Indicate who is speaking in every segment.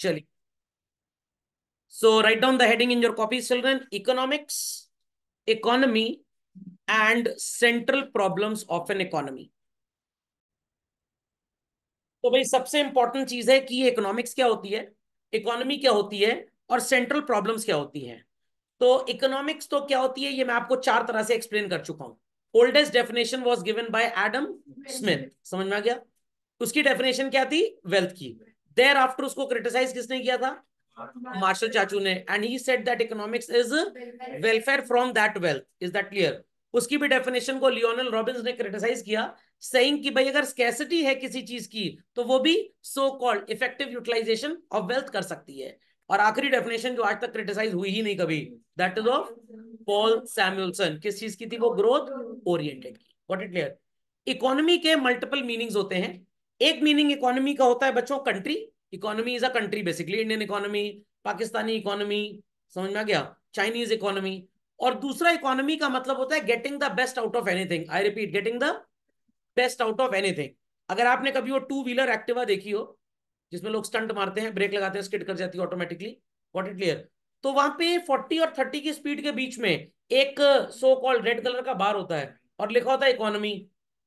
Speaker 1: चलिए so write down the heading in your copy children economics economy and central problems of an economy तो भाई सबसे important चीज है कि इकोनॉमिक्स क्या होती है इकोनॉमी क्या होती है और सेंट्रल प्रॉब्लम्स क्या होती है तो इकोनॉमिक्स तो क्या होती है ये मैं आपको चार तरह से एक्सप्लेन कर चुका हूं oldest definition was given by Adam Smith समझ में आ गया उसकी डेफिनेशन क्या थी वेल्थ की देर आफ्टर उसको क्रिटिसाइज किसने किया था मार्शल चाचू ने and he said that economics is welfare from that wealth is that clear उसकी भी डेफिनेशन को लियोनल रॉबिन्स ने क्रिटिसाइज किया सेइंग कि भाई अगर स्कैसिटी है किसी चीज की तो वो भी so called effective utilisation of wealth कर सकती है और आखिरी डेफिनेशन जो आज तक क्रिटिसाइज हुई ही नहीं कभी that is of Paul Samuelson किस चीज की थी वो ग्रोथ ओरिएंटेड की व्हाट इट क्लियर इकोनॉमी के मल्टीपल मीनिंग्स होते हैं एक मीनिंग इकोनॉमी का होता है बच्चों country economy is a country basically Indian economy Pakistani economy समझ में आ गया चाइनीज इकोनॉमी और दूसरा इकोनॉमी का मतलब होता है getting the best out of anything I repeat getting the best out of anything अगर आपने कभी वो टू व्हीलर एक्टिवा देखी हो जिसमें लोग स्टंट मारते हैं ब्रेक लगाते हैं स्किट कर जाती है ऑटोमेटिकली वॉट इट क्लियर तो वहां पे 40 और 30 की स्पीड के बीच में एक सो कॉल्ड रेड कलर का बार होता है और लिखा होता है इकोनॉमी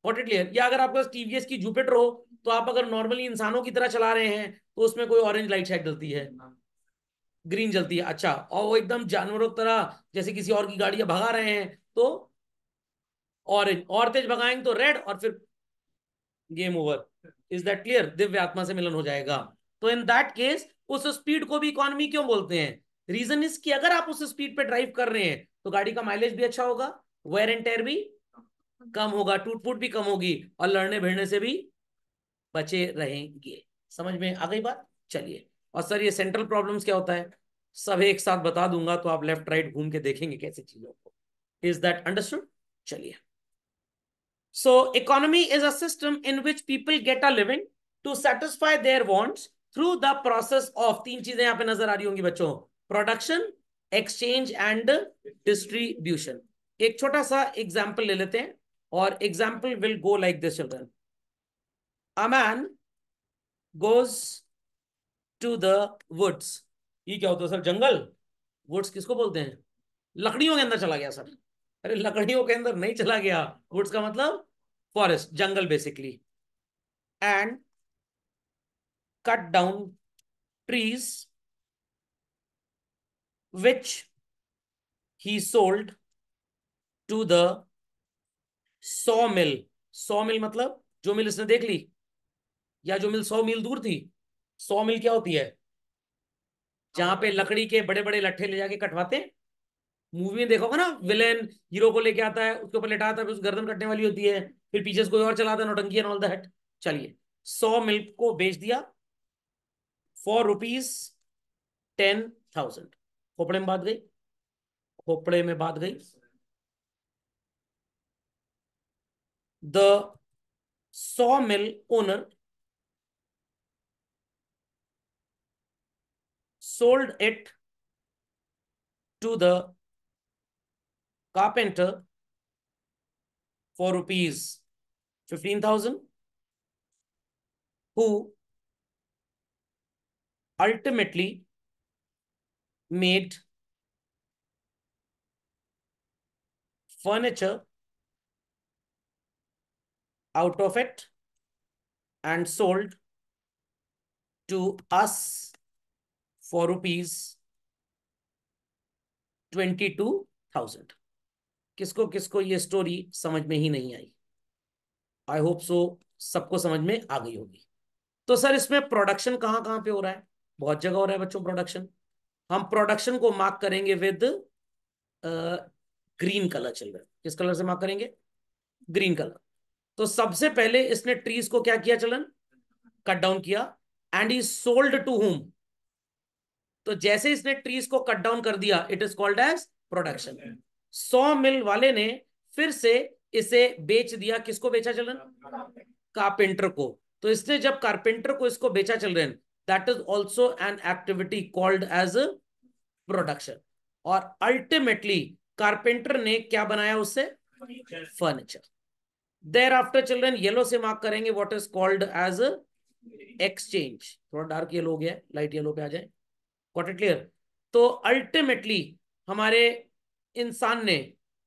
Speaker 1: वॉट इट क्लियर या अगर आपके पास टीवीएस की जुपिटर हो तो आप अगर नॉर्मली इंसानों की तरह चला रहे हैं तो उसमें कोई ऑरेंज लाइट शायद जलती है ग्रीन जलती है अच्छा और वो एकदम जानवरों की तरह जैसे किसी और की गाड़ियां भगा रहे हैं तो ऑरेंज और तेज भगाएंगे तो रेड और फिर game over is that clear दिव्य आत्मा से मिलन हो जाएगा तो इन दैट केस उस स्पीड को भी इकोनॉमी क्यों बोलते हैं रीजन इज कि अगर आप उस स्पीड पे ड्राइव कर रहे हैं तो गाड़ी का माइलेज भी अच्छा होगा वेयर एंड टेयर भी कम होगा टूट फूट भी कम होगी और लड़ने भिड़ने से भी बचे रहेंगे समझ में आ गई बात चलिए और सर ये सेंट्रल प्रॉब्लम्स क्या होता है सब एक साथ बता दूंगा तो आप लेफ्ट राइट घूम के देखेंगे कैसे चीजों को इज दैट अंडरस्टूड चलिए so economy is a system in which people get a living to satisfy their wants through the process of तीन चीजें यहां पे नजर आ रही होंगी बच्चों प्रोडक्शन एक्सचेंज एंड डिस्ट्रीब्यूशन एक छोटा सा एग्जाम्पल ले लेते हैं और example will go like this children a man goes to the woods ये क्या होता है सर जंगल वुड्स किसको बोलते हैं लकड़ियों के अंदर चला गया सर अरे लकड़ियों के अंदर नहीं चला गया वुड्स का मतलब फॉरेस्ट जंगल basically and cut down trees which he sold to the saw mill saw mill मतलब जो मिल इसने देख ली या जो मिल सौ मील दूर थी सौ मील क्या होती है जहां पे लकड़ी के बड़े बड़े लट्ठे ले जाके कटवाते मूवी में देखोगे ना विलेन हीरो को लेके आता है उसके ऊपर लेटाता है उस गर्दन कटने वाली होती है फिर पीछे कोई और चलाता है नोटंकी एंड ऑल हट चलिए सौ मिल को बेच दिया फॉर रुपीज टेन थाउजेंड खोपड़े में बात गई खोपड़े में बात गई the saw mill owner sold it to the carpenter for rupees 15,000 who ultimately made furniture out of it and sold to us for rupees twenty two thousand किसको किसको ये स्टोरी समझ में ही नहीं आई आई होप सो सबको समझ में आ गई होगी तो सर इसमें प्रोडक्शन कहां कहां पे हो रहा है बहुत जगह हो रहा है बच्चों प्रोडक्शन हम प्रोडक्शन को मार्क करेंगे विद ग्रीन कलर चल चिल्ड्रन किस कलर से मार्क करेंगे ग्रीन कलर तो सबसे पहले इसने ट्रीज को क्या किया चलन कट डाउन किया and he sold to home तो जैसे इसने ट्रीज को कट डाउन कर दिया it is called as production saw mill वाले ने फिर से इसे बेच दिया किसको बेचा चलन कारपेंटर को तो इसने जब कारपेंटर को इसको बेचा चल रहे that is also an activity called as production और अल्टीमेटली कारपेंटर ने क्या बनाया उससे furniture thereafter children yellow से मार्क करेंगे what is called as exchange थोड़ा डार्क येलो हो गया लाइट येलो पे आ जाए गॉट इट क्लियर तो अल्टीमेटली हमारे इंसान ने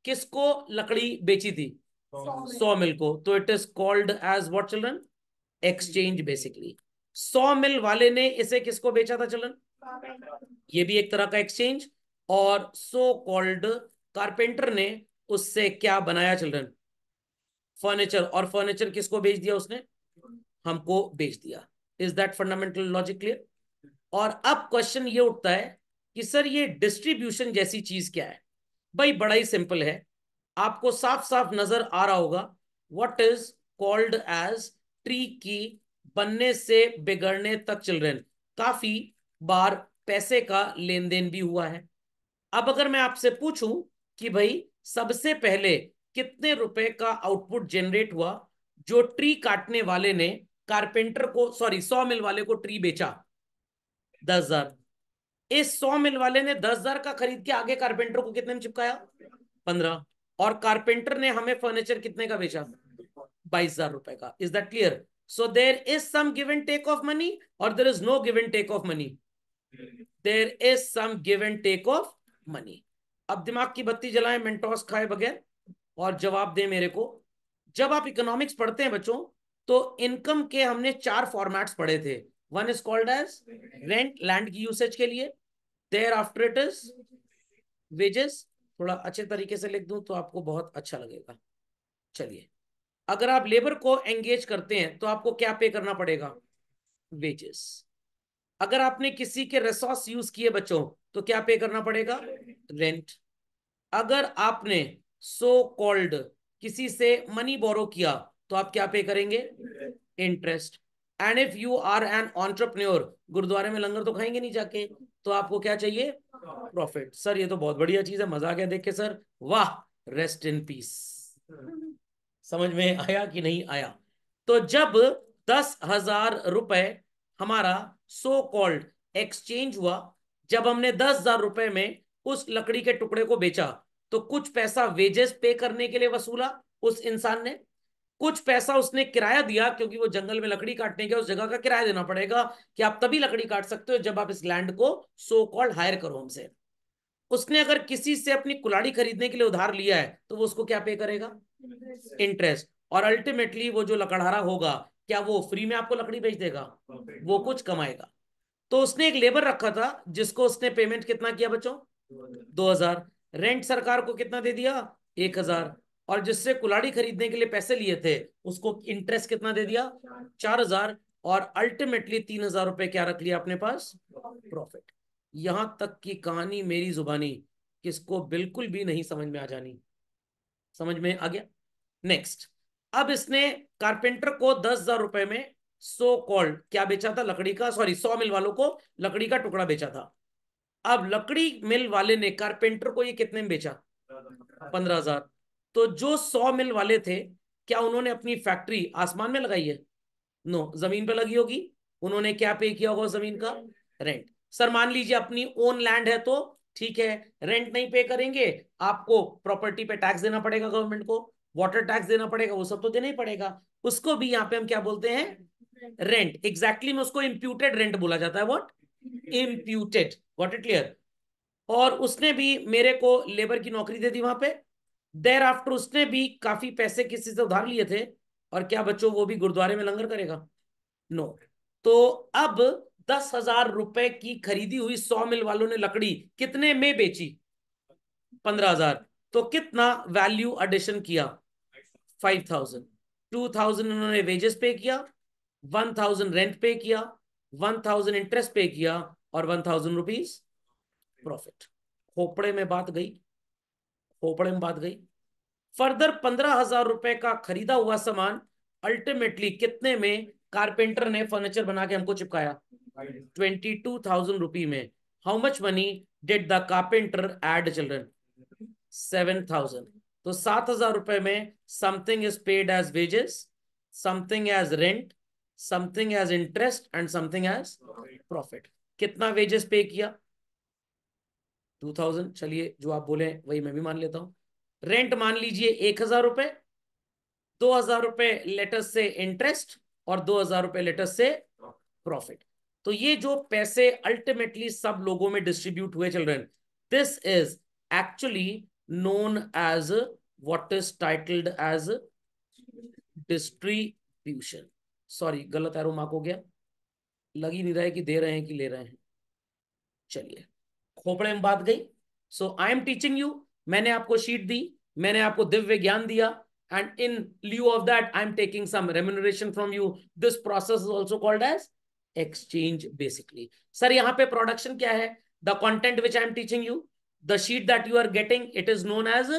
Speaker 1: किसको लकड़ी बेची थी सौ मिल को तो it is called as what children exchange basically saw mill वाले ने इसे किसको बेचा था चिल्ड्रन ये भी एक तरह का एक्सचेंज और सो कॉल्ड कारपेंटर ने उससे क्या बनाया चिल्ड्रन फर्नीचर और फर्नीचर किसको बेच दिया उसने हमको बेच दिया is that fundamental logic clear और अब क्वेश्चन ये उठता है कि सर ये डिस्ट्रीब्यूशन जैसी चीज क्या है भाई बड़ा ही सिंपल है आपको साफ साफ नजर आ रहा होगा what is called as tree की बनने से बिगड़ने तक चिल्ड्रेन काफी बार पैसे का लेन देन भी हुआ है अब अगर मैं आपसे पूछूं कि भाई सबसे पहले कितने रुपए का आउटपुट जनरेट हुआ जो ट्री काटने वाले ने कारपेंटर को सॉरी सौ मिल वाले को ट्री बेचा दस हजार इस सौ मिल वाले ने दस हजार का खरीद के आगे कारपेंटर को कितने में चिपकाया पंद्रह और कारपेंटर ने हमें फर्नीचर कितने का बेचा बाईस हजार रुपए का is that clear so there is some give and take of money और there is no give and take of money there is some give and take of money अब दिमाग की बत्ती जलाएं मेंटोस खाए बगैर और जवाब दे मेरे को जब आप इकोनॉमिक्स पढ़ते हैं बच्चों तो इनकम के हमने चार फॉर्मेट्स पढ़े थे one is called as rent land की यूसेज के लिए thereafter it is wages थोड़ा अच्छे तरीके से लिख दूं तो आपको बहुत अच्छा लगेगा चलिए अगर आप लेबर को एंगेज करते हैं तो आपको क्या पे करना पड़ेगा वेजेस अगर आपने किसी के रिसोर्स यूज किए बच्चों तो क्या पे करना पड़ेगा रेंट अगर आपने सो so कॉल्ड किसी से मनी बोरो किया तो आप क्या पे करेंगे interest and if you are an entrepreneur गुरुद्वारे में लंगर तो खाएंगे नहीं जाके तो आपको क्या चाहिए प्रॉफिट सर ये तो बहुत बढ़िया चीज है मजा आ गया देख के सर वाह रेस्ट इन पीस समझ में आया कि नहीं आया तो जब दस हजार रुपए हमारा सो कॉल्ड एक्सचेंज हुआ जब हमने दस हजार रुपए में उस लकड़ी के टुकड़े को बेचा तो कुछ पैसा वेजेस पे करने के लिए वसूला उस इंसान ने कुछ पैसा उसने किराया दिया क्योंकि वो जंगल में लकड़ी काटने के उस जगह का किराया देना पड़ेगा कि आप तभी लकड़ी काट सकते हो जब आप इस लैंड को सो कॉल्ड हायर करो हमसे उसने अगर किसी से अपनी कुलाड़ी खरीदने के लिए उधार लिया है तो वो उसको क्या पे करेगा इंटरेस्ट और अल्टीमेटली वो जो लकड़हारा होगा क्या वो फ्री में आपको लकड़ी बेच देगा वो कुछ कमाएगा तो उसने एक लेबर रखा था जिसको उसने पेमेंट कितना किया बच्चों दो हजार रेंट सरकार को कितना दे दिया एक हजार और जिससे कुलाड़ी खरीदने के लिए पैसे लिए थे उसको इंटरेस्ट कितना दे दिया चार हजार और अल्टीमेटली तीन हजार रुपए क्या रख लिया अपने पास प्रॉफिट यहां तक की कहानी मेरी जुबानी किसको बिल्कुल भी नहीं समझ में आ जानी समझ में आ गया नेक्स्ट अब इसने कारपेंटर को दस हजार रुपए में सो कॉल्ड क्या बेचा था लकड़ी का सॉरी सौ मिल वालों को लकड़ी का टुकड़ा बेचा था अब लकड़ी मिल वाले ने कारपेंटर को ये कितने में बेचा पंद्रह हजार तो जो सौ मिल वाले थे क्या उन्होंने अपनी फैक्ट्री आसमान में लगाई है नो जमीन पे लगी होगी उन्होंने क्या पे किया होगा जमीन का रेंट सर मान लीजिए अपनी ओन लैंड है तो ठीक है रेंट नहीं पे करेंगे आपको प्रॉपर्टी पे टैक्स देना पड़ेगा गवर्नमेंट को वाटर टैक्स देना पड़ेगा वो सब तो देना ही पड़ेगा उसको भी यहाँ पे हम क्या बोलते हैं रेंट एग्जैक्टली exactly में उसको इम्प्यूटेड रेंट बोला जाता है what imputed what it clear और उसने भी मेरे को लेबर की नौकरी दे दी वहां पे देर आफ्टर उसने भी काफी पैसे किसी से उधार लिए थे और क्या बच्चों वो भी गुरुद्वारे में लंगर करेगा नो no. तो अब दस हजार रुपए की खरीदी हुई सौ मिल वालों ने लकड़ी कितने में बेची पंद्रह हजार तो कितना वैल्यू एडिशन किया फाइव थाउजेंड टू थाउजेंड उन्होंने वेजेस पे किया वन थाउजेंड रेंट पे किया वन थाउजेंड इंटरेस्ट पे किया और वन थाउजेंड रुपीज प्रॉफिट खोपड़े में बात गई पोपड़े में बात गई फर्दर पंद्रह हजार रुपए का खरीदा हुआ सामान अल्टीमेटली कितने में कारपेंटर ने फर्नीचर बना के हमको चिपकाया ट्वेंटी टू थाउजेंड रुपी में how much money did the carpenter add children seven thousand तो सात हजार रुपए में something is paid as wages something as rent something as interest and something as profit कितना वेजेस पे किया two thousand चलिए जो आप बोले वही मैं भी मान लेता हूँ रेंट मान लीजिए एक हजार रुपए दो हजार रुपए लेटर से इंटरेस्ट और दो हजार रुपए लेटर से प्रॉफिट तो ये जो पैसे अल्टीमेटली सब लोगों में डिस्ट्रीब्यूट हुए हैं this is actually known as what is titled as distribution sorry गलत एरो मार्क हो गया लग ही नहीं रहा है कि दे रहे हैं कि ले रहे हैं चलिए खोपड़े में बात गई so I am teaching you मैंने आपको शीट दी मैंने आपको दिव्य ज्ञान दिया and in lieu of that I am taking some remuneration from you this process is also called as exchange basically sir यहाँ पे प्रोडक्शन क्या है the content which I am teaching you the sheet that you are getting it is known as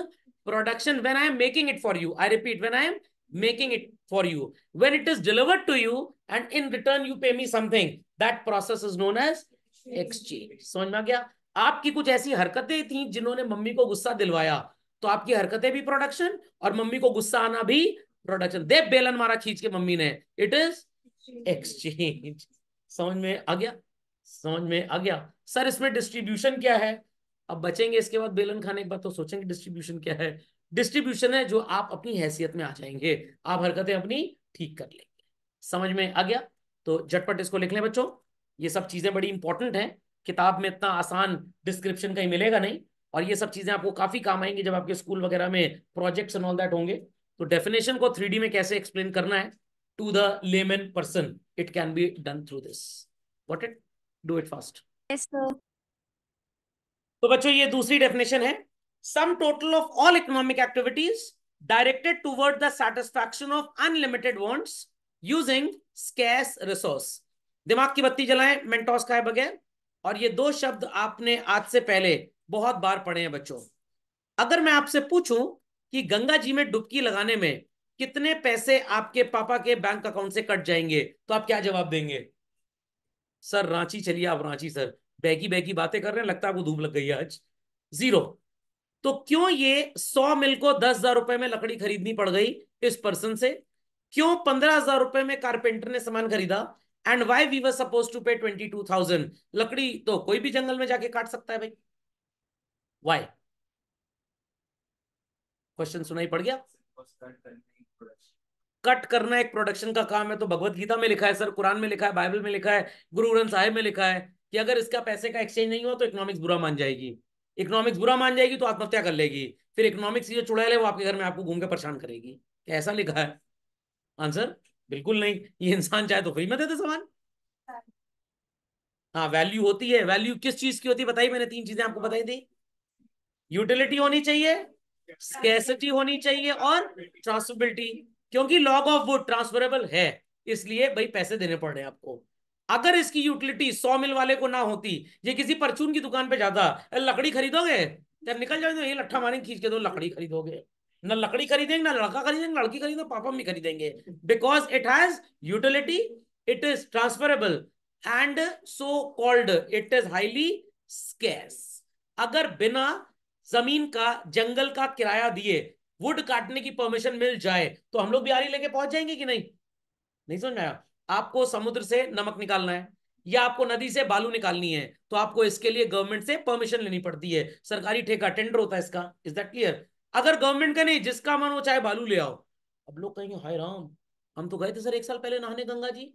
Speaker 1: production when I am making it for you I repeat when I am making it for you when it is delivered to you and in return you pay me something that process is known as exchange समझ में aa gaya आपकी कुछ ऐसी हरकतें थी जिन्होंने mummy को गुस्सा दिलवाया तो आपकी हरकतें भी प्रोडक्शन और मम्मी को गुस्सा आना भी प्रोडक्शन देव बेलन मारा खींच के मम्मी ने इट इज एक्सचेंज समझ में आ गया समझ में आ गया सर इसमें डिस्ट्रीब्यूशन क्या है अब बचेंगे इसके बाद बेलन खाने के बाद तो सोचेंगे डिस्ट्रीब्यूशन क्या है डिस्ट्रीब्यूशन है जो आप अपनी हैसियत में आ जाएंगे आप हरकतें अपनी ठीक कर लेंगे समझ में आ गया तो झटपट इसको लिख लें बच्चों ये सब चीजें बड़ी इंपॉर्टेंट हैं किताब में इतना आसान डिस्क्रिप्शन कहीं मिलेगा नहीं और ये सब चीजें आपको काफी काम आएंगी जब आपके स्कूल वगैरह में प्रोजेक्ट्स एंड ऑल दैट होंगे तो डेफिनेशन को थ्री में कैसे एक्सप्लेन करना है to the layman person it can be done through this what it do it fast तो बच्चों ये दूसरी डेफिनेशन है sum total of all economic activities directed toward the satisfaction of unlimited wants using scarce resource दिमाग की बत्ती जलाएं Mentos है बगैर और ये दो शब्द आपने आज से पहले बहुत बार पढ़े हैं बच्चों अगर मैं आपसे पूछूं कि गंगा जी में डुबकी लगाने में कितने पैसे आपके पापा के बैंक अकाउंट से कट जाएंगे तो आप क्या जवाब देंगे सर रांची चलिए आप रांची सर बैगी बैगी बातें कर रहे हैं लगता है आपको धूप लग गई आज जीरो तो क्यों ये सौ मिल को दस हजार रुपए में लकड़ी खरीदनी पड़ गई इस पर्सन से क्यों पंद्रह हजार रुपए में कारपेंटर ने सामान खरीदा and why we were suppose to pay twenty two thousand लकड़ी तो कोई भी जंगल में जाके काट सकता है भाई वाई क्वेश्चन सुनाई पड़ गया कट करना एक प्रोडक्शन का काम है तो भगवत गीता में लिखा है सर कुरान में लिखा है बाइबल में लिखा है गुरु ग्रंथ साहिब में लिखा है कि अगर इसका पैसे का एक्सचेंज नहीं हुआ तो इकोनॉमिक्स बुरा मान जाएगी इकोनॉमिक्स बुरा मान जाएगी तो आत्महत्या कर लेगी फिर इकोनॉमिक्स जो चुड़ैल है वो आपके घर में आपको घूम के परेशान करेगी क्या ऐसा लिखा है आंसर बिल्कुल नहीं ये इंसान चाहे तो फ्री में दे दे सामान हाँ वैल्यू हाँ, होती है वैल्यू किस चीज की होती है बताई मैंने तीन चीजें आपको बताई थी यूटिलिटी होनी चाहिए स्केसिटी होनी चाहिए और ट्रांसफरबिलिटी क्योंकि लॉग ऑफ वो ट्रांसफरेबल है इसलिए भाई पैसे देने पड़ रहे हैं आपको अगर इसकी यूटिलिटी सौ मिल वाले को ना होती ये किसी परचून की दुकान पे जाता लकड़ी खरीदोगे निकल जाओगे तो ये लट्ठा मारे खींच के दो लकड़ी खरीदोगे ना लकड़ी खरीदेंगे ना लड़का खरीदेंगे लड़की खरीदेंगे तो पापा मम्मी खरीदेंगे because it has utility it is transferable and so called it is highly scarce अगर बिना जमीन का जंगल का किराया दिए वुड काटने की परमिशन मिल जाए तो हम लोग बिहारी लेके पहुंच जाएंगे कि नहीं नहीं समझ आया आपको समुद्र से नमक निकालना है या आपको नदी से बालू निकालनी है तो आपको इसके लिए गवर्नमेंट से परमिशन लेनी पड़ती है सरकारी ठेका टेंडर होता है इसका इज दैट क्लियर अगर गवर्नमेंट का नहीं जिसका मन हो चाहे बालू ले आओ अब लोग कहेंगे हाय राम हम तो गए थे सर एक साल पहले नहाने गंगा जी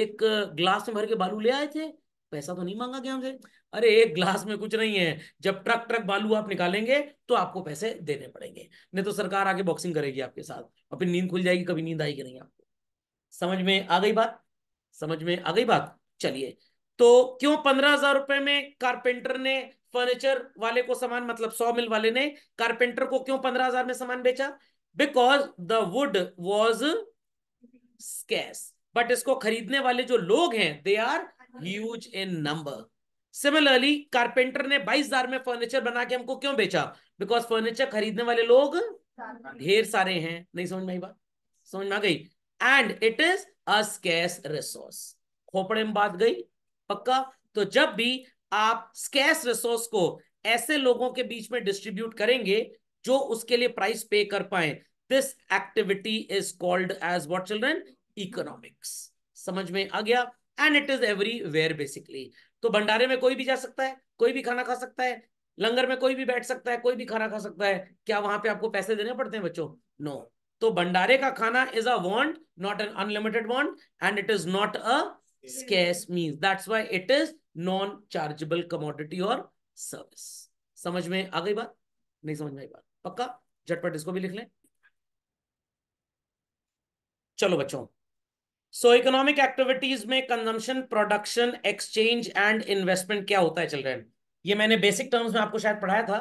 Speaker 1: एक ग्लास में भर के बालू ले आए थे पैसा तो नहीं मांगा गया हमसे अरे एक ग्लास में कुछ नहीं है जब ट्रक ट्रक बालू आप निकालेंगे तो आपको पैसे देने पड़ेंगे नहीं तो सरकार आके बॉक्सिंग करेगी आपके साथ और फिर नींद खुल जाएगी कभी नींद आएगी नहीं आपको समझ में आ गई बात समझ में आ गई बात चलिए तो क्यों पंद्रह हजार रुपए में कारपेंटर ने फर्नीचर वाले को सामान मतलब सौ मिल वाले ने कारपेंटर को क्यों पंद्रह हजार में सामान बेचा because the wood was scarce but इसको खरीदने वाले जो लोग हैं they are huge in number similarly carpenter ने बाईस हजार में फर्नीचर बना के हमको क्यों बेचा बिकॉज फर्नीचर खरीदने वाले लोग ढेर सारे हैं नहीं समझ में आई बात समझ में आ गई and it is a scarce resource खोपड़े में बात गई पक्का तो जब भी आप स्कैस रिसोर्स को ऐसे लोगों के बीच में डिस्ट्रीब्यूट करेंगे जो उसके लिए प्राइस पे कर पाए this activity is called as what children economics समझ में आ गया and it is everywhere basically तो भंडारे में कोई भी जा सकता है कोई भी खाना खा सकता है लंगर में कोई भी बैठ सकता है कोई भी खाना खा सकता है क्या वहां पे आपको पैसे देने पड़ते हैं बच्चों नो no. तो भंडारे का खाना is a want not an unlimited want and it is not a scarce means. That's why it is non-chargeable commodity or service. समझ में आ गई बात नहीं समझ में आई बात पक्का झटपट इसको भी लिख लें चलो बच्चों सो इकोनॉमिक एक्टिविटीज में consumption production exchange and investment क्या होता है चिल्ड्रेन ये मैंने बेसिक टर्म्स में आपको शायद पढ़ाया था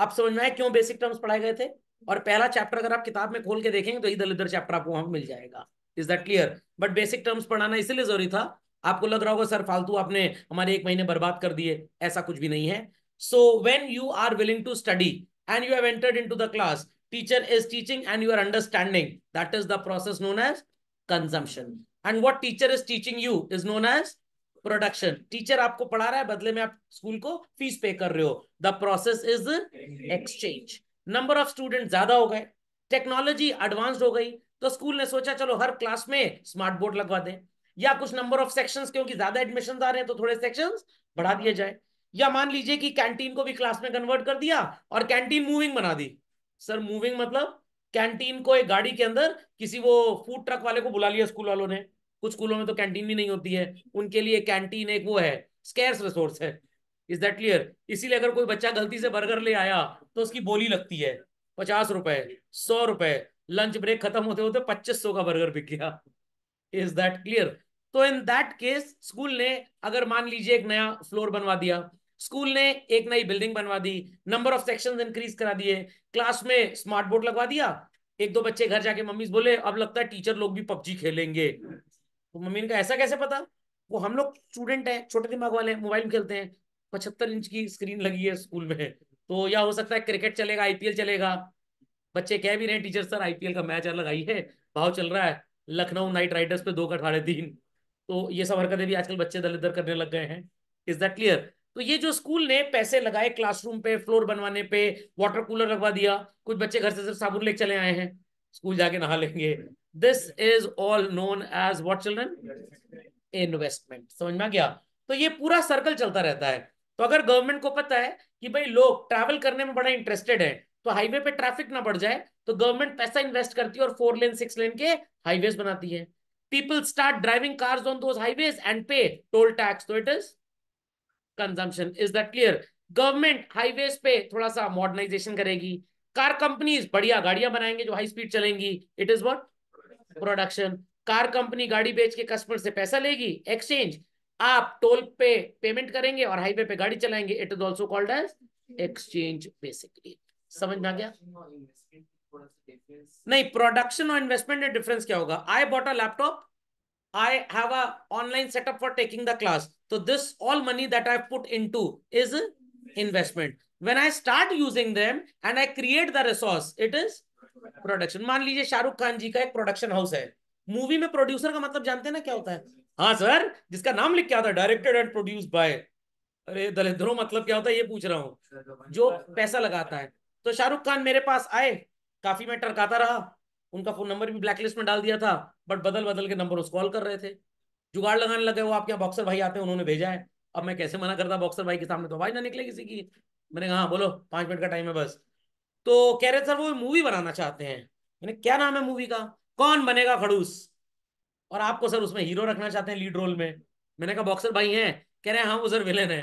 Speaker 1: आप समझ में आए क्यों बेसिक टर्म्स पढ़ाए गए थे और पहला चैप्टर अगर आप किताब में खोल के देखेंगे तो इधर उधर चैप्टर आपको वहां मिल जाएगा is that clear but basic terms पढ़ाना इसलिए जरूरी था आपको लग रहा होगा सर फालतू आपने हमारे एक महीने बर्बाद कर दिए ऐसा कुछ भी नहीं है so when you are willing to study and you have entered in to the class teacher is teaching and you are understanding that is the process known as consumption and what teacher is teaching you is known as production teacher आपको पढ़ा रहा है बदले में आप school को fees पे कर रहे हो the process is exchange number of student ज्यादा हो गए टेक्नोलॉजी एडवांस्ड हो गई तो स्कूल ने सोचा चलो हर क्लास में स्मार्ट बोर्ड लगवा दें या कुछ नंबर ऑफ सेक्शंस क्योंकि ज्यादा एडमिशन आ रहे हैं तो थोड़े सेक्शंस बढ़ा दिए जाए या मान लीजिए कि कैंटीन को भी क्लास में कन्वर्ट कर दिया और कैंटीन मूविंग बना दी सर मूविंग मतलब कैंटीन को एक गाड़ी के अंदर किसी वो फूड ट्रक वाले को बुला लिया स्कूल वालों ने कुछ स्कूलों में तो कैंटीन भी नहीं होती है उनके लिए कैंटीन एक वो है स्केर्स रिसोर्स है इज दैट क्लियर इसीलिए अगर कोई बच्चा गलती से बर्गर ले आया तो उसकी बोली लगती है पचास रुपए सौ रुपए लंच ब्रेक खत्म होते होते पच्चीस सौ का बर्गर बिक गया इज दैट क्लियर तो इन दैट केस स्कूल ने अगर मान लीजिए एक नया फ्लोर बनवा दिया स्कूल ने एक नई बिल्डिंग बनवा दी नंबर ऑफ सेक्शन इंक्रीज करा दिए क्लास में स्मार्ट बोर्ड लगवा दिया एक दो बच्चे घर जाके मम्मी बोले अब लगता है टीचर लोग भी पबजी खेलेंगे तो मम्मी ने ऐसा कैसे पता वो हम लोग स्टूडेंट हैं छोटे दिमाग वाले मोबाइल में खेलते हैं पचहत्तर इंच की स्क्रीन लगी है स्कूल में तो या हो सकता है क्रिकेट चलेगा आईपीएल चलेगा बच्चे कह भी रहे हैं टीचर सर आईपीएल का मैच अलग आई है भाव चल रहा है लखनऊ नाइट राइडर्स पे दो का अठारह तीन तो ये सब हरकतें भी आजकल बच्चे दल इधर करने लग गए हैं इज दैट क्लियर तो ये जो स्कूल ने पैसे लगाए क्लासरूम पे फ्लोर बनवाने पे वाटर कूलर लगवा दिया कुछ बच्चे घर से सिर्फ साबुन लेके चले आए हैं स्कूल जाके नहा लेंगे this is all known as what children investment समझ में आ गया तो ये पूरा सर्कल चलता रहता है तो अगर गवर्नमेंट को पता है कि भाई लोग ट्रैवल करने में बड़ा इंटरेस्टेड है तो हाईवे पे ट्रैफिक ना बढ़ जाए तो गवर्नमेंट पैसा इन्वेस्ट करती है और फोर लेन सिक्स लेन के हाईवे बनाती है people start driving cars on those highways and pay toll tax तो it is consumption is that clear government highways पे थोड़ा सा मॉडर्नाइजेशन करेगी कार कंपनीज बढ़िया गाड़ियां बनाएंगे जो हाई स्पीड चलेंगी it is what production car company गाड़ी बेच के कस्टमर से पैसा लेगी एक्सचेंज आप टोल पे पेमेंट करेंगे और हाईवे पे गाड़ी चलाएंगे it is also called as exchange basically समझ में आ गया नहीं प्रोडक्शन और इन्वेस्टमेंट में डिफरेंस क्या होगा I bought a laptop I have a online setup for taking the class तो this all money that I put into is investment when I start using them and I create the resource it is production मान लीजिए शाहरुख खान जी का एक production house है movie में producer का मतलब जानते हैं ना क्या होता है हाँ सर जिसका नाम लिख के आता है डायरेक्टेड एंड प्रोड्यूस बाय अरे दलिद्रो मतलब क्या होता है ये पूछ रहा हूँ तो जो पैसा लगाता है तो शाहरुख खान मेरे पास आए काफी मैं टरकाता रहा उनका फोन नंबर भी ब्लैकलिस्ट में डाल दिया था बट बदल बदल के नंबर उसको कॉल कर रहे थे जुगाड़ लगाने लगे वो आपके यहाँ बॉक्सर भाई आते हैं उन्होंने भेजा है अब मैं कैसे मना करता बॉक्सर भाई के सामने तो भाई ना निकले किसी की मैंने कहा हाँ बोलो पांच मिनट का टाइम है बस तो कह रहे सर वो मूवी बनाना चाहते हैं मैंने क्या नाम है मूवी का कौन बनेगा खड़ूस और आपको सर उसमें हीरो रखना चाहते हैं लीड रोल में मैंने कहा बॉक्सर भाई हैं कह रहे हैं हाँ वो सर विलेन है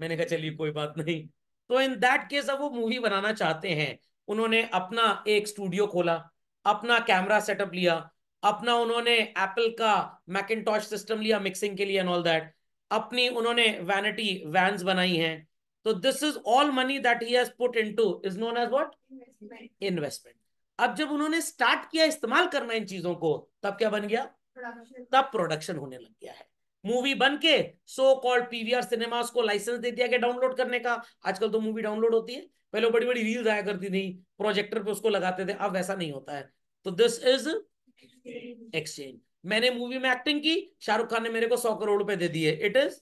Speaker 1: मैंने कहा चलिए कोई बात नहीं तो इन दैट केस अब वो मूवी बनाना चाहते हैं उन्होंने अपना एक स्टूडियो खोला अपना कैमरा सेटअप लिया अपना उन्होंने एप्पल का मैकेटॉच सिस्टम लिया मिक्सिंग के लिए एंड ऑल दैट अपनी उन्होंने वैनिटी वैन्स बनाई हैं तो this is all money that he has put into is known as what investment अब जब उन्होंने स्टार्ट किया इस्तेमाल करना इन चीजों को तब क्या बन गया production. तब प्रोडक्शन होने लग गया है मूवी बन के सो कॉल्ड पीवीआर सिनेमास को लाइसेंस दे दिया गया डाउनलोड करने का आजकल तो मूवी डाउनलोड होती है पहले बड़ी बड़ी रील आया करती थी प्रोजेक्टर पे उसको लगाते थे अब वैसा नहीं होता है तो दिस इज एक्सचेंज मैंने मूवी में एक्टिंग की शाहरुख खान ने मेरे को सौ करोड़ रुपए दे दिए इट इज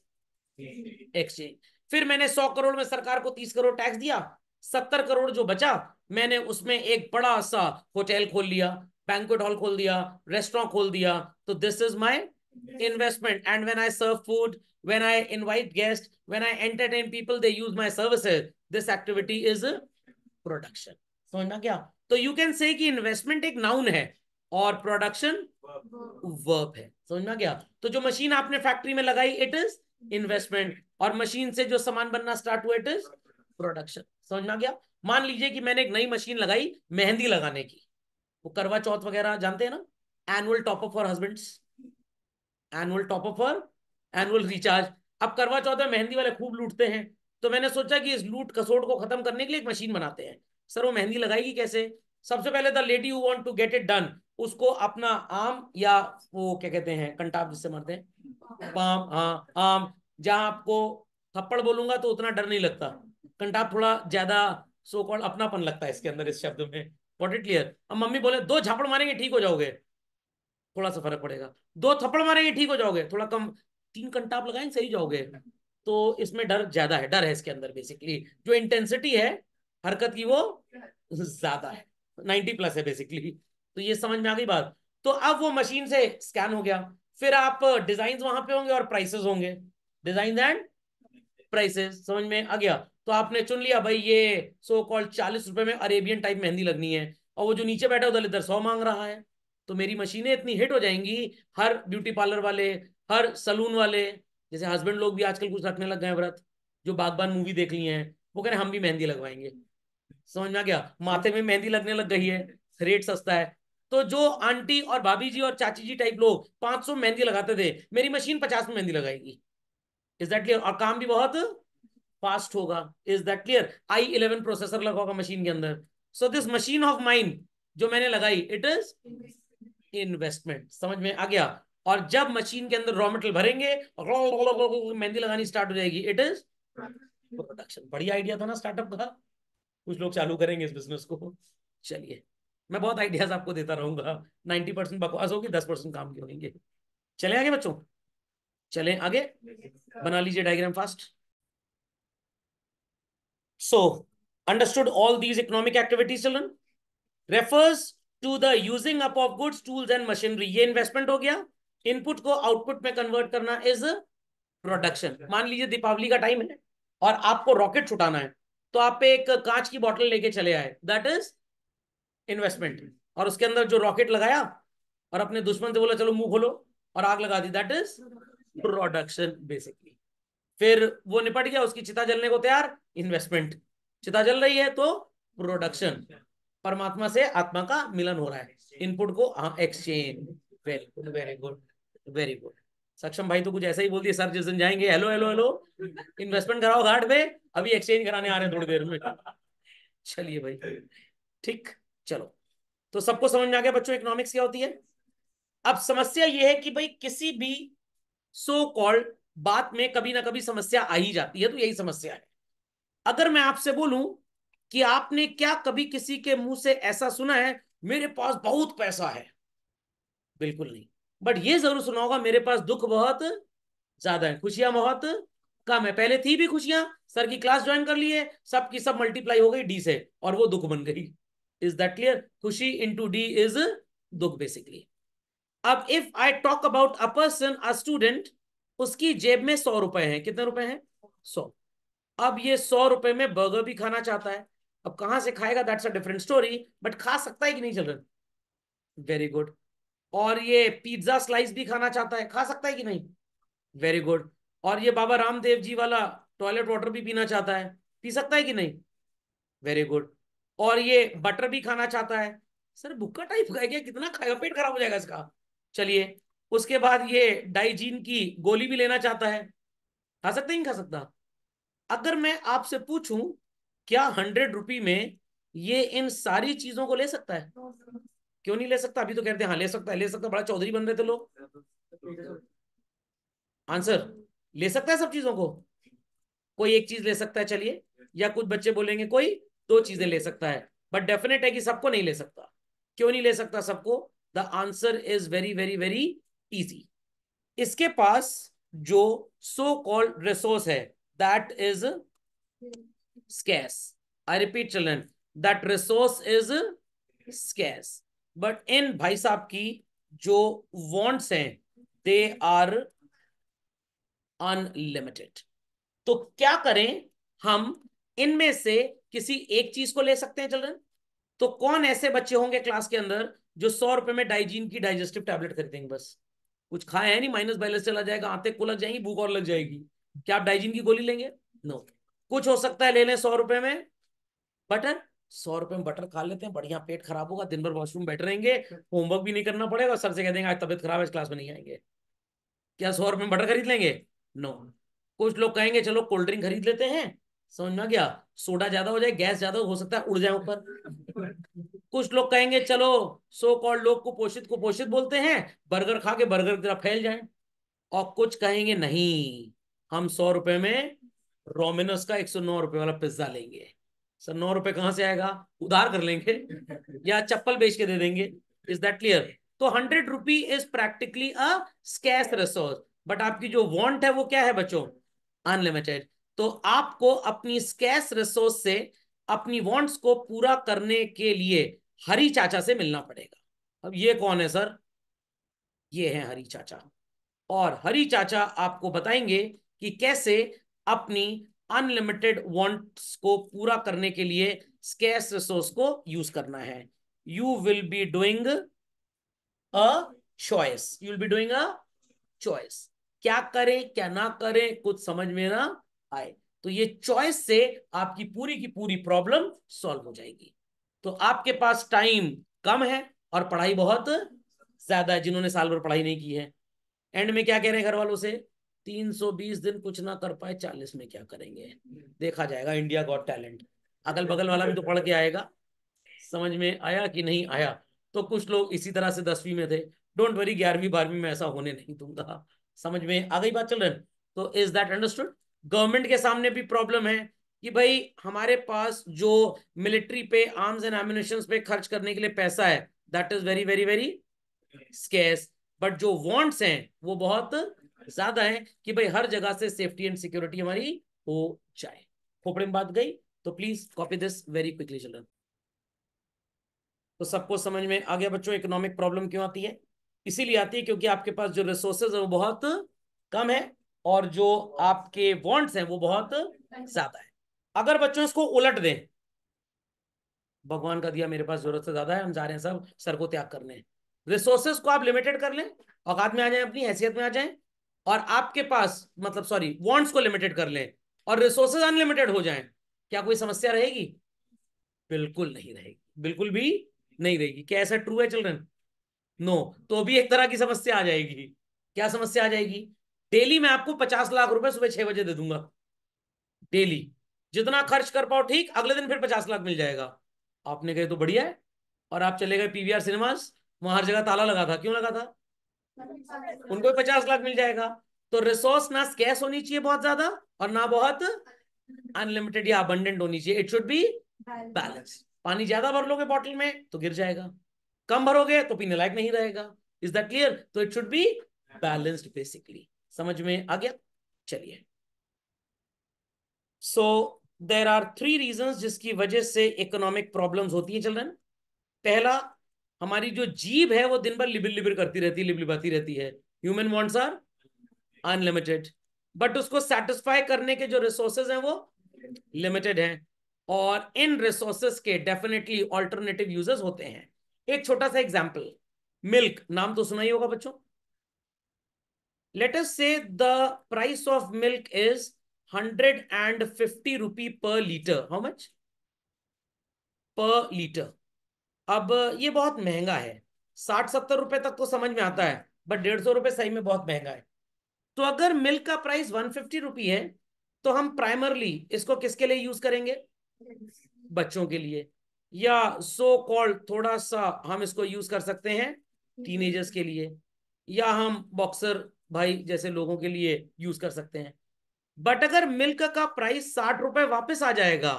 Speaker 1: एक्सचेंज फिर मैंने सौ करोड़ में सरकार को तीस करोड़ टैक्स दिया सत्तर करोड़ जो बचा मैंने उसमें एक बड़ा सा होटल खोल लिया बैंकुट हॉल खोल दिया रेस्टोरेंट खोल दिया तो this is my investment. And when I serve food, when I invite guests, when I entertain people, they use my services. This activity is a production. समझना क्या तो यू कैन से कि investment एक noun है और production verb है समझना kya to jo machine aapne factory mein lagayi it is investment और मशीन से जो सामान बनना स्टार्ट हुआ इट इज प्रोडक्शन समझना क्या मान लीजिए कि मैंने एक नई मशीन लगाई मेहंदी लगाने की वो करवा चौथ वगैरह जानते हैं ना annual top up for husbands annual top up for annual recharge अब करवा चौथ में मेहंदी वाले खूब लूटते हैं तो मैंने सोचा कि इस लूट कसोट को खत्म करने के लिए एक मशीन बनाते हैं सर वो मेहंदी लगाएगी कैसे सबसे पहले the lady you want to get it done उसको अपना आम या वो क्या कहते हैं कंटाप जिससे मरते हैं हाँ आम जहां आपको थप्पड़ बोलूंगा तो उतना डर नहीं लगता कंटाप थोड़ा ज्यादा सो कॉल्ड अपनापन लगता है इसके अंदर इस शब्द में वॉट इट क्लियर अब मम्मी बोले दो झापड़ मारेंगे ठीक हो जाओगे थोड़ा सा फर्क पड़ेगा दो थप्पड़ मारेंगे ठीक हो जाओगे थोड़ा कम तीन घंटा आप लगाएंगे सही जाओगे तो इसमें डर ज्यादा है डर है इसके अंदर बेसिकली जो इंटेंसिटी है हरकत की वो ज्यादा है नाइनटी प्लस है बेसिकली तो ये समझ में आ गई बात तो अब वो मशीन से स्कैन हो गया फिर आप डिजाइन वहां पे होंगे और प्राइसेस होंगे डिजाइन एंड प्राइसेस समझ में आ गया तो आपने चुन लिया भाई ये सो कॉल्ड चालीस रुपए में अरेबियन टाइप मेहंदी लगनी है और वो जो नीचे बैठा उधर इधर सौ मांग रहा है तो मेरी मशीनें इतनी हिट हो जाएंगी हर ब्यूटी पार्लर वाले हर सलून वाले जैसे हस्बैंड लोग भी आजकल कुछ रखने लग गए व्रत जो बागबान मूवी देख ली है वो कह रहे हम भी मेहंदी लगवाएंगे समझ में गया माथे में मेहंदी लगने लग गई है रेट सस्ता है तो जो आंटी और भाभी जी और चाची जी टाइप लोग 500 मेहंदी लगाते थे मेरी मशीन 50 में मेहंदी लगाएगी इज दैट क्लियर और काम भी बहुत फास्ट होगा is that clear I eleven processor लगा होगा मशीन के अंदर so this machine of mind जो मैंने लगाई इट इज इन्वेस्टमेंट समझ में आ गया और जब मशीन के अंदर रॉ मटेरियल भरेंगे मेहंदी लगानी स्टार्ट हो जाएगी इट इज प्रोडक्शन बढ़िया आइडिया था ना स्टार्टअप का कुछ लोग चालू करेंगे इस बिजनेस को चलिए मैं बहुत आइडियाज आपको देता रहूंगा नाइनटी परसेंट बकवास होगी दस परसेंट काम के होंगे चले आगे बच्चों चले आगे बना लीजिए diagram fast so understood all these economic activities children refers to the using up of goods tools and machinery ये इन्वेस्टमेंट हो गया इनपुट को आउटपुट में कन्वर्ट करना इज प्रोडक्शन मान लीजिए दीपावली का टाइम है और आपको रॉकेट छुटाना है तो आप एक कांच की बोतल लेके चले आए दैट इज इन्वेस्टमेंट और उसके अंदर जो रॉकेट लगाया और अपने दुश्मन से बोला चलो मुंह खोलो और आग लगा दी दैट इज प्रोडक्शन बेसिकली फिर वो निपट गया उसकी चिता जलने को तैयार इन्वेस्टमेंट चिता जल रही है तो प्रोडक्शन परमात्मा से आत्मा का मिलन हो रहा है इनपुट को exchange very good very good very good Saksham भाई तो कुछ ऐसा ही बोल दिया सर जिस दिन जाएंगे हेलो हेलो हेलो इन्वेस्टमेंट कराओ घाट में अभी एक्सचेंज कराने आ रहे हैं थोड़ी देर में चलिए भाई ठीक चलो तो सबको समझ में आ गया बच्चों इकोनॉमिक्स क्या होती है अब समस्या यह है कि भाई किसी भी सो so कॉल्ड बात में कभी ना कभी समस्या आ ही जाती है तो यही समस्या है अगर मैं आपसे बोलूं कि आपने क्या कभी किसी के मुंह से ऐसा सुना है मेरे पास बहुत पैसा है बिल्कुल नहीं बट ये जरूर सुना होगा मेरे पास दुख बहुत ज्यादा है खुशियां बहुत कम है पहले थी भी खुशियां सर की क्लास ज्वाइन कर लिए सब की सब मल्टीप्लाई हो गई डी से और वो दुख बन गई इज दैट क्लियर खुशी इंटू डी इज दुख बेसिकली अब if I talk about a person a student उसकी जेब में सौ रुपए हैं कितने रुपए हैं सौ अब ये सौ रुपए में बर्गर भी खाना चाहता है अब कहां से खाएगा that's a different story but खा सकता है कि नहीं चिल्ड्रन वेरी गुड और ये पिज्जा स्लाइस भी खाना चाहता है खा सकता है कि नहीं वेरी गुड और ये बाबा रामदेव जी वाला टॉयलेट वाटर भी पीना चाहता है पी सकता है कि नहीं वेरी गुड और ये बटर भी खाना चाहता है सर भुक्का टाइप क्या कितना खाएगा पेट खराब हो जाएगा इसका चलिए उसके बाद ये डाइजीन की गोली भी लेना चाहता है खा सकते ही खा सकता अगर मैं आपसे पूछूं क्या हंड्रेड रुपी में ये इन सारी चीजों को ले सकता है क्यों नहीं ले सकता अभी तो कहते हैं हाँ ले सकता है ले सकता बड़ा चौधरी बन रहे थे लोग आंसर ले सकता है सब चीजों को कोई एक चीज ले सकता है चलिए या कुछ बच्चे बोलेंगे कोई दो चीजें ले सकता है बट डेफिनेट है कि सबको नहीं ले सकता क्यों नहीं ले सकता सबको the answer is very very very easy इसके पास जो सो कॉल्ड रिसोर्स है that is scarce. I repeat, children, that resource is scarce. But in भाई साहब की जो wants हैं, they are unlimited. तो क्या करें हम इनमें से किसी एक चीज को ले सकते हैं चिल्ड्रन तो कौन ऐसे बच्चे होंगे क्लास के अंदर जो सौ रुपए में डाइजीन की डाइजेस्टिव टैबलेट खरीदेंगे बस कुछ खाया है नहीं माइनस बैलेंस चला जाएगा आते को लग जाएंगी भूख और लग जाएगी क्या आप डाइजीन की गोली लेंगे नो no. कुछ हो सकता है ले लें सौ रुपए में बटर सौ रुपए में बटर खा लेते हैं बढ़िया पेट खराब होगा दिन भर वॉशरूम बैठ रहेंगे होमवर्क भी नहीं करना पड़ेगा सर से कह देंगे आज तबियत खराब है इस क्लास में नहीं आएंगे क्या सौ रुपए में बटर खरीद लेंगे नो कुछ लोग कहेंगे चलो कोल्ड ड्रिंक खरीद लेते हैं समझ में सोडा ज्यादा हो जाए गैस ज्यादा हो सकता है उड़ जाए ऊपर कुछ लोग कहेंगे चलो सो कॉल लोग कुपोषित कुपोषित बोलते हैं बर्गर खा के बर्गर की फैल जाए और कुछ कहेंगे नहीं हम सौ रुपए में रोमिनस का एक सौ नौ रुपए वाला पिज्जा लेंगे सर नौ रुपए कहाँ से आएगा उधार कर लेंगे या चप्पल बेच के दे देंगे इज दैट क्लियर तो hundred rupee is practically as resource but आपकी जो वॉन्ट है वो क्या है बच्चों अनलिमिटेड तो आपको अपनी स्कैस रिसोर्स से अपनी वॉन्ट्स को पूरा करने के लिए हरी चाचा से मिलना पड़ेगा अब ये कौन है सर ये है हरी चाचा और हरी चाचा आपको बताएंगे कि कैसे अपनी अनलिमिटेड वॉन्ट्स को पूरा करने के लिए स्केस रिसोर्स को यूज करना है you will be doing a choice you will be doing a choice क्या करें क्या ना करें कुछ समझ में ना आए तो ये चॉइस से आपकी पूरी की पूरी प्रॉब्लम सॉल्व हो जाएगी तो आपके पास टाइम कम है और पढ़ाई बहुत ज्यादा है जिन्होंने साल भर पढ़ाई नहीं की है एंड में क्या कह रहे हैं घर वालों से तीन सौ बीस दिन कुछ ना कर पाए चालीस में क्या करेंगे देखा जाएगा इंडिया गॉट टैलेंट अगल बगल वाला भी तो पढ़ के आएगा समझ में आया कि नहीं आया तो कुछ लोग इसी तरह से दसवीं में थे डोंट वरी ग्यारहवीं बारहवीं में ऐसा होने नहीं दूंगा समझ में आ गई बात चल रही तो इज दैट अंडरस्टूड गवर्नमेंट के सामने भी प्रॉब्लम है कि भाई हमारे पास जो मिलिट्री पे आर्म्स एंड एम्यूनेशन पे खर्च करने के लिए पैसा है that is very very very scarce but जो वॉन्ट्स हैं वो बहुत ज्यादा है कि भाई हर जगह से सेफ्टी एंड सिक्योरिटी हमारी हो जाए खोपड़े में बात गई तो please copy this very quickly children तो सबको समझ में आ गया बच्चों इकोनॉमिक प्रॉब्लम क्यों आती है इसीलिए आती है क्योंकि आपके पास जो रिसोर्सेज है वो बहुत कम है और जो आपके वॉन्ट्स हैं वो बहुत ज्यादा है अगर बच्चों इसको उलट दें भगवान का दिया मेरे पास जरूरत से ज्यादा है हम जा रहे हैं सब सर को त्याग करने रिसोर्सेज को आप लिमिटेड कर लें औकात में आ जाए अपनी हैसियत में आ जाए और आपके पास मतलब सॉरी वॉन्ट्स को लिमिटेड कर लें और रिसोर्सेज अनलिमिटेड हो जाएं क्या कोई समस्या रहेगी बिल्कुल नहीं रहेगी बिल्कुल भी नहीं रहेगी क्या ऐसा ट्रू है चिल्ड्रन नो तो भी एक तरह की समस्या आ जाएगी क्या समस्या आ जाएगी डेली मैं आपको पचास लाख रुपए सुबह छह बजे दे दूंगा डेली जितना खर्च कर पाओ ठीक अगले दिन फिर पचास लाख मिल जाएगा आपने कहे तो बढ़िया है और आप चले गए पीवीआर सिनेमास वहां हर जगह ताला लगा था क्यों लगा था उनको पचास लाख मिल जाएगा तो रिसोर्स ना स्कैस होनी चाहिए बहुत ज्यादा और ना बहुत अनलिमिटेड या अबंडेंट होनी चाहिए इट शुड बी बैलेंस पानी ज्यादा भर लोगे बॉटल में तो गिर जाएगा कम भरोगे तो पीने लायक नहीं रहेगा इज दैट क्लियर तो it should be balanced basically समझ में आ गया चलिए so there are three reason जिसकी वजह से इकोनॉमिक प्रॉब्लम होती है चिल्ड्रन पहला हमारी जो जीभ है वो दिन भर लिबिल लिबिल करती रहती है लिबलिबाती रहती है human wants are unlimited but उसको सेटिस्फाई करने के जो रिसोर्सेज हैं वो लिमिटेड हैं और इन रिसोर्सेज के डेफिनेटली ऑल्टरनेटिव यूजर्स होते हैं एक छोटा सा एग्जाम्पल मिल्क नाम तो सुना ही होगा बच्चों लेटेस्ट से the price of milk is hundred and fifty rupee per litre how much per litre अब ये बहुत महंगा है साठ सत्तर रुपए तक तो समझ में आता है बट डेढ़ सौ रुपए सही में बहुत महंगा है तो अगर मिल्क का प्राइस वन फिफ्टी रुपी है तो हम प्राइमरली इसको किसके लिए यूज करेंगे बच्चों के लिए या सो so कॉल्ड थोड़ा सा हम इसको यूज कर सकते हैं टीनेजर्स के लिए या हम बॉक्सर भाई जैसे लोगों के लिए यूज कर सकते हैं बट अगर मिल्क का प्राइस साठ रुपए वापस आ जाएगा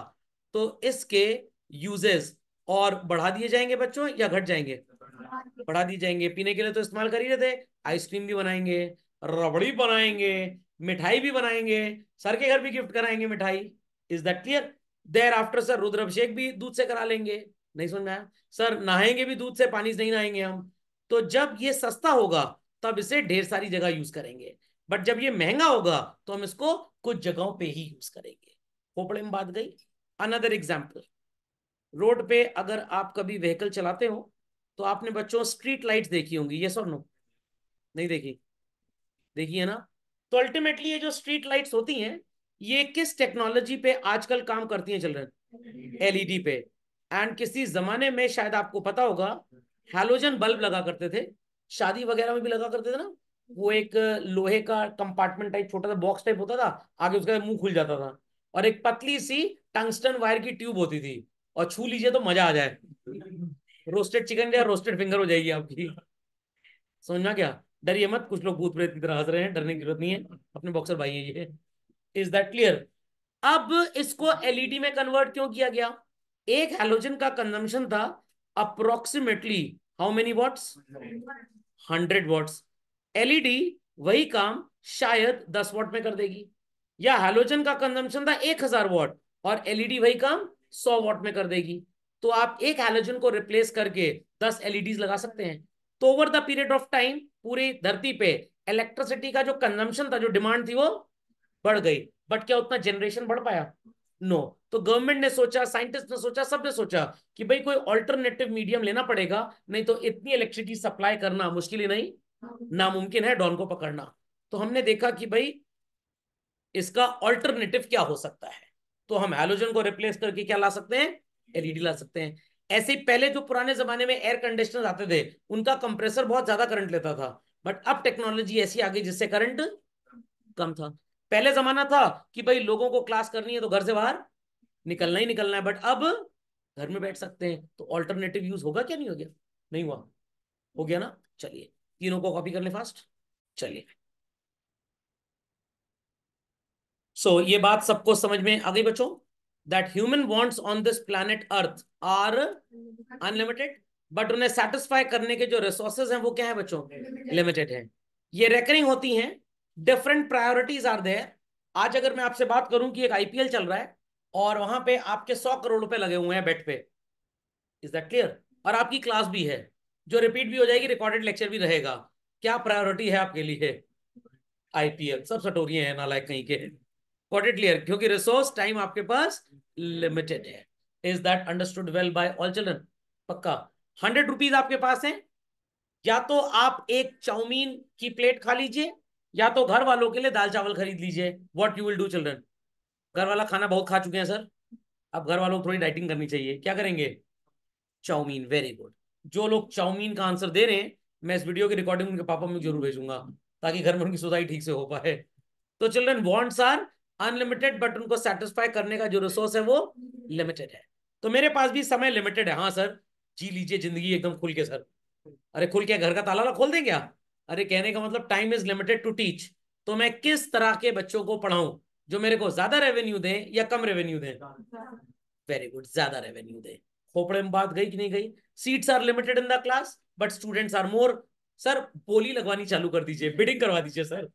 Speaker 1: तो इसके यूजेस और बढ़ा दिए जाएंगे बच्चों या घट जाएंगे बढ़ा दिए जाएंगे पीने के लिए तो इस्तेमाल कर ही रहे थे आइसक्रीम भी बनाएंगे रबड़ी बनाएंगे मिठाई भी बनाएंगे सर के घर भी गिफ्ट कराएंगे मिठाई is that clear thereafter sir रुद्राभिषेक भी दूध से करा लेंगे नहीं सुन रहा सर नहाएंगे भी दूध से पानी से नहीं नहाएंगे हम तो जब ये सस्ता होगा तब इसे ढेर सारी जगह यूज करेंगे बट जब ये महंगा होगा तो हम इसको कुछ जगहों पे ही यूज करेंगे खोपड़े में बात गई अनदर एग्जाम्पल रोड पे अगर आप कभी व्हीकल चलाते हो तो आपने बच्चों स्ट्रीट लाइट्स देखी होंगी ये सर नो नहीं देखी देखिए ना तो अल्टीमेटली ये जो स्ट्रीट लाइट्स होती हैं ये किस टेक्नोलॉजी पे आजकल काम करती हैं चिल्ड्रन एलईडी e पे एंड किसी जमाने में शायद आपको पता होगा हेलोजन बल्ब लगा करते थे शादी वगैरह में भी लगा करते थे ना वो एक लोहे का कंपार्टमेंट टाइप छोटा सा बॉक्स टाइप होता था आगे उसका मुंह खुल जाता था और एक पतली सी टंगस्टन वायर की ट्यूब होती थी और छू लीजिए तो मजा आ जाए रोस्टेड चिकन या रोस्टेड फिंगर हो जाएगी आपकी समझना क्या डरिए मत कुछ लोग भूत प्रेत की तरह हंस रहे हैं डरने की जरूरत नहीं है अपने बॉक्सर भाई है ये इज दैट क्लियर अब इसको एलईडी में कन्वर्ट क्यों किया गया एक हेलोजन का कंजम्पशन था approximately how many watts hundred watts LED वही काम शायद दस वॉट में कर देगी या हेलोजन का कंजम्पशन था एक हजार वॉट और एलईडी वही काम सौ वॉट में कर देगी तो आप एक एलोजन को रिप्लेस करके दस एलईडी e लगा सकते हैं तो over the period of time पूरी धरती पे इलेक्ट्रिसिटी का जो कंजम्पशन था जो डिमांड थी वो बढ़ गई बट क्या उतना जनरेशन बढ़ पाया नो no. तो गवर्नमेंट ने सोचा साइंटिस्ट ने सोचा सबने सोचा कि भाई कोई ऑल्टरनेटिव मीडियम लेना पड़ेगा नहीं तो इतनी इलेक्ट्रिसिटी सप्लाई करना मुश्किल ही नहीं नामुमकिन है डॉन को पकड़ना तो हमने देखा कि भाई इसका ऑल्टरनेटिव क्या हो सकता है तो हम हेलोजन को रिप्लेस करके क्या ला सकते हैं एलईडी e ला सकते हैं ऐसे पहले जो पुराने जमाने में एयर कंडीशनर आते थे उनका कंप्रेसर बहुत ज्यादा करंट लेता था बट अब टेक्नोलॉजी ऐसी आ गई जिससे करंट कम था पहले जमाना था कि भाई लोगों को क्लास करनी है तो घर से बाहर निकलना ही निकलना है बट अब घर में बैठ सकते हैं तो ऑल्टरनेटिव यूज होगा क्या नहीं हो गया नहीं हुआ हो गया ना चलिए तीनों को कॉपी कर ले फास्ट चलिए सो so, ये बात सबको समझ में आ गई बच्चों that human wants on this planet earth are unlimited but उन्हें सेटिस्फाई करने के जो रिसोर्सेज हैं वो क्या है बच्चों लिमिटेड है ये रेकरिंग होती है डिफरेंट प्रायोरिटीज आर देयर आज अगर मैं आपसे बात करूं कि एक आईपीएल चल रहा है और वहां पे आपके सौ करोड़ रुपए लगे हुए हैं बेट पे इज दैट क्लियर और आपकी क्लास भी है जो रिपीट भी हो जाएगी रिकॉर्डेड लेक्चर भी रहेगा क्या प्रायोरिटी है आपके लिए आईपीएल सब सटोरिए हैं नालायक कहीं के it clear kyunki resource time aapke paas limited hai is that understood well by all children pakka 100 rupees aapke paas है या तो आप एक चाउमीन की प्लेट खा लीजिए या तो घर वालों के लिए दाल चावल खरीद लीजिए what you will do children घर वाला खाना बहुत खा चुके हैं सर अब घर वालों को थोड़ी डाइटिंग करनी चाहिए क्या करेंगे चाउमीन वेरी गुड जो लोग चाउमीन का आंसर दे रहे हैं मैं इस वीडियो की रिकॉर्डिंग उनके पापा में जरूर भेजूंगा ताकि घर में उनकी सोसाई ठीक से हो पाए तो children wants are unlimited but उनको सेटिस्फाई करने का जो रिसोर्स है वो लिमिटेड है तो मेरे पास भी समय लिमिटेड है हाँ सर जी लीजिए जिंदगी एकदम खुल के सर अरे खुल के घर का ताला ना खोल दें क्या अरे कहने का मतलब time is limited to teach तो मैं किस तरह के बच्चों को पढ़ाऊं जो मेरे को ज्यादा रेवेन्यू दें या कम रेवेन्यू दें वेरी गुड ज्यादा रेवेन्यू दें खोपड़े में बात गई कि नहीं गई seats are limited in the class but students are more sir बोली लगवानी चालू कर दीजिए बिडिंग करवा दीजिए सर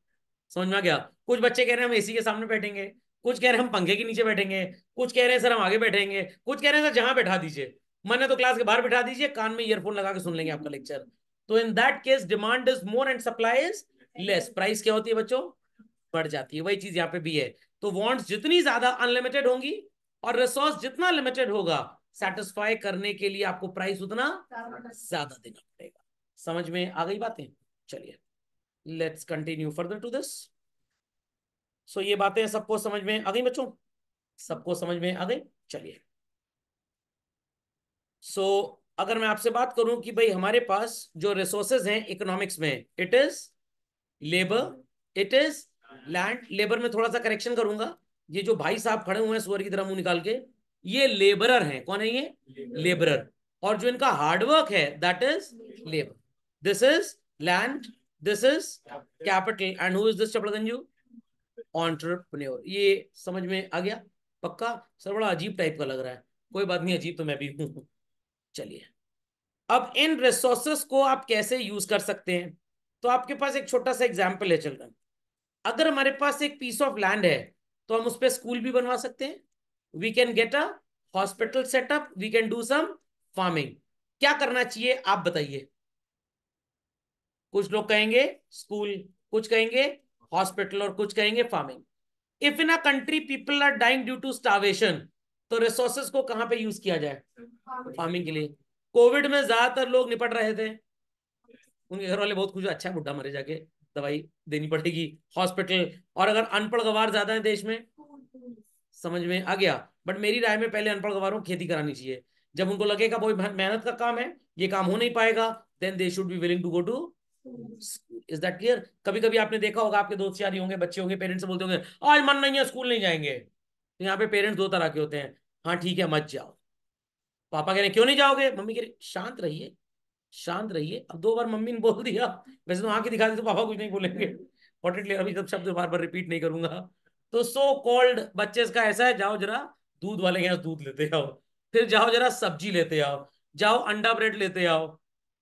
Speaker 1: समझ में आ गया कुछ बच्चे कह रहे हैं हम एसी के सामने बैठेंगे कुछ कह रहे हैं हम पंखे के नीचे बैठेंगे कुछ कह रहे हैं सर हम आगे बैठेंगे कुछ कह रहे हैं सर जहां बैठा दीजिए मैंने तो क्लास के बाहर बैठा दीजिए कान में ईयरफोन लगा के सुन लेंगे आपका लेक्चर तो in that case demand is more and supply is less price क्या होती है बच्चों बढ़ जाती है वही चीज यहाँ पे भी है तो वॉन्ट्स जितनी ज्यादा अनलिमिटेड होंगी और रिसोर्स जितना लिमिटेड होगा सेटिस्फाई करने के लिए आपको प्राइस उतना ज्यादा देना पड़ेगा समझ में आ गई बातें चलिए let's continue further to this so ये बातें सबको समझ में आ गई बच्चों सबको समझ में आ गई चलिए सो so, अगर मैं आपसे बात करूं कि भाई हमारे पास जो रिसोर्सेज हैं इकोनॉमिक्स में it is labour it is land labour में थोड़ा सा करेक्शन करूंगा ये जो भाई साहब खड़े हुए हैं सुअर की तरह मुंह निकाल के ये लेबरर हैं कौन है ये लेबरर और जो इनका हार्डवर्क है that is labour this is land this is capital and who is this चपड़ा चपड़गंजू ऑन्टरप्रन्योर ये समझ में आ गया पक्का सर बड़ा अजीब टाइप का लग रहा है कोई बात नहीं अजीब तो मैं भी हूं चलिए अब इन रिसोर्सेस को आप कैसे यूज कर सकते हैं तो आपके पास एक छोटा सा एग्जाम्पल है चिल्ड्रन अगर हमारे पास एक पीस ऑफ लैंड है तो हम उस पर स्कूल भी बनवा सकते हैं we can get a hospital setup we can do some farming क्या करना चाहिए आप बताइए कुछ लोग कहेंगे स्कूल कुछ कहेंगे हॉस्पिटल और कुछ कहेंगे farming if in a country people are dying due to starvation तो रिसोर्सेस को कहाँ पे यूज किया जाए फार्मिंग के लिए कोविड में ज्यादातर लोग निपट रहे थे उनके घर वाले बहुत खुश अच्छा बुढ़ा मरे जाके दवाई देनी पड़ेगी हॉस्पिटल और अगर अनपढ़ गवार ज्यादा है देश में समझ में आ गया बट मेरी राय में पहले अनपढ़ गवारों को खेती करानी चाहिए जब उनको लगेगा वो मेहनत का काम है ये काम हो नहीं पाएगा then they should be willing to go to is that clear कभी कभी आपने देखा होगा आपके दोस्त यार होंगे बच्चे होंगे पेरेंट्स बोलते होंगे आज मन नहीं है स्कूल नहीं जाएंगे तो यहाँ पे पेरेंट्स दो तरह के होते हैं हाँ ठीक है मत जाओ पापा कह रहे क्यों नहीं जाओगे मम्मी कह रही शांत रहिए शांत रहिए अब दो बार मम्मी ने बोल दिया वैसे तो आंखें दिखा दी तो पापा कुछ नहीं बोलेंगे वॉट इट अभी सब शब्द बार बार रिपीट नहीं करूंगा तो सो कॉल्ड बच्चे का ऐसा है जाओ जरा दूध वाले यहाँ दूध लेते आओ फिर जाओ जरा सब्जी लेते आओ जाओ अंडा ब्रेड लेते आओ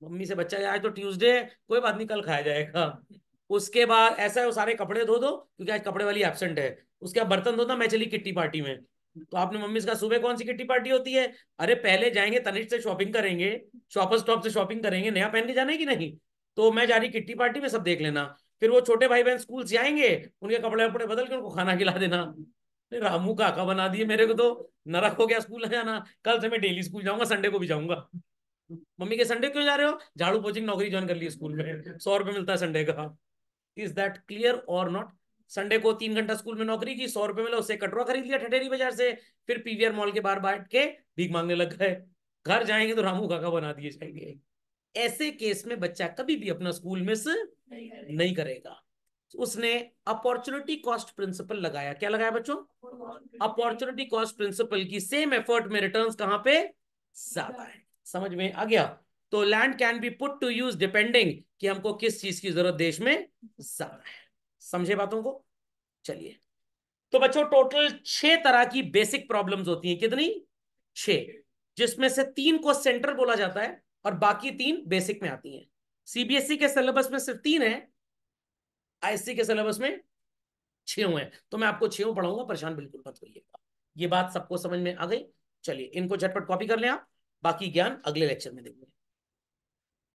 Speaker 1: मम्मी से बच्चा जाए तो ट्यूसडे कोई बात नहीं कल खाया जाएगा उसके बाद ऐसा है वो सारे कपड़े धो दो क्योंकि आज कपड़े वाली एबसेंट है उसके बाद बर्तन धो ना मैं चली किट्टी पार्टी में तो आपने मम्मी इसका सुबह कौन सी किट्टी पार्टी होती है अरे पहले जाएंगे तनिष से शॉपिंग करेंगे शॉपर स्टॉप से शॉपिंग करेंगे नया पहन के जाना है कि नहीं तो मैं जा रही किट्टी पार्टी में सब देख लेना फिर वो छोटे भाई बहन स्कूल से आएंगे उनके कपड़े वपड़े बदल के उनको खाना खिला देना रामू काका बना दिए मेरे को तो नरक हो गया स्कूल जाना कल से मैं डेली स्कूल जाऊंगा संडे को भी जाऊंगा मम्मी के संडे क्यों जा रहे हो झाड़ू पोचिंग नौकरी ज्वाइन कर ली स्कूल में सौ रुपए मिलता है संडे का इज दैट क्लियर और नॉट संडे को तीन घंटा स्कूल में नौकरी की सौ रुपए मिला उससे कटरा खरीद लिया ठटेरी बाजार से फिर पीवीआर मॉल के बाहर बैठ के भीख मांगने लग गए घर जाएंगे तो रामू काका बना दिए जाएंगे ऐसे केस में बच्चा कभी भी अपना स्कूल मिस नहीं, नहीं करेगा उसने अपॉर्चुनिटी कॉस्ट प्रिंसिपल लगाया क्या लगाया बच्चों अपॉर्चुनिटी कॉस्ट प्रिंसिपल की सेम एफर्ट में रिटर्न कहां पे ज्यादा है समझ में आ गया तो land can be put to use depending कि हमको किस चीज की जरूरत देश में ज्यादा है समझे बातों को चलिए तो बच्चों टोटल छह तरह की बेसिक प्रॉब्लम्स होती हैं कितनी छह जिसमें से तीन को सेंटर बोला जाता है और बाकी तीन बेसिक में आती हैं सीबीएसई e के सिलेबस में सिर्फ तीन है आईएससी e के सिलेबस में छो है तो मैं आपको छो पढ़ाऊंगा परेशान बिल्कुल मत होइएगा ये बात सबको समझ में आ गई चलिए इनको झटपट कॉपी कर लें आप बाकी ज्ञान अगले लेक्चर में देखेंगे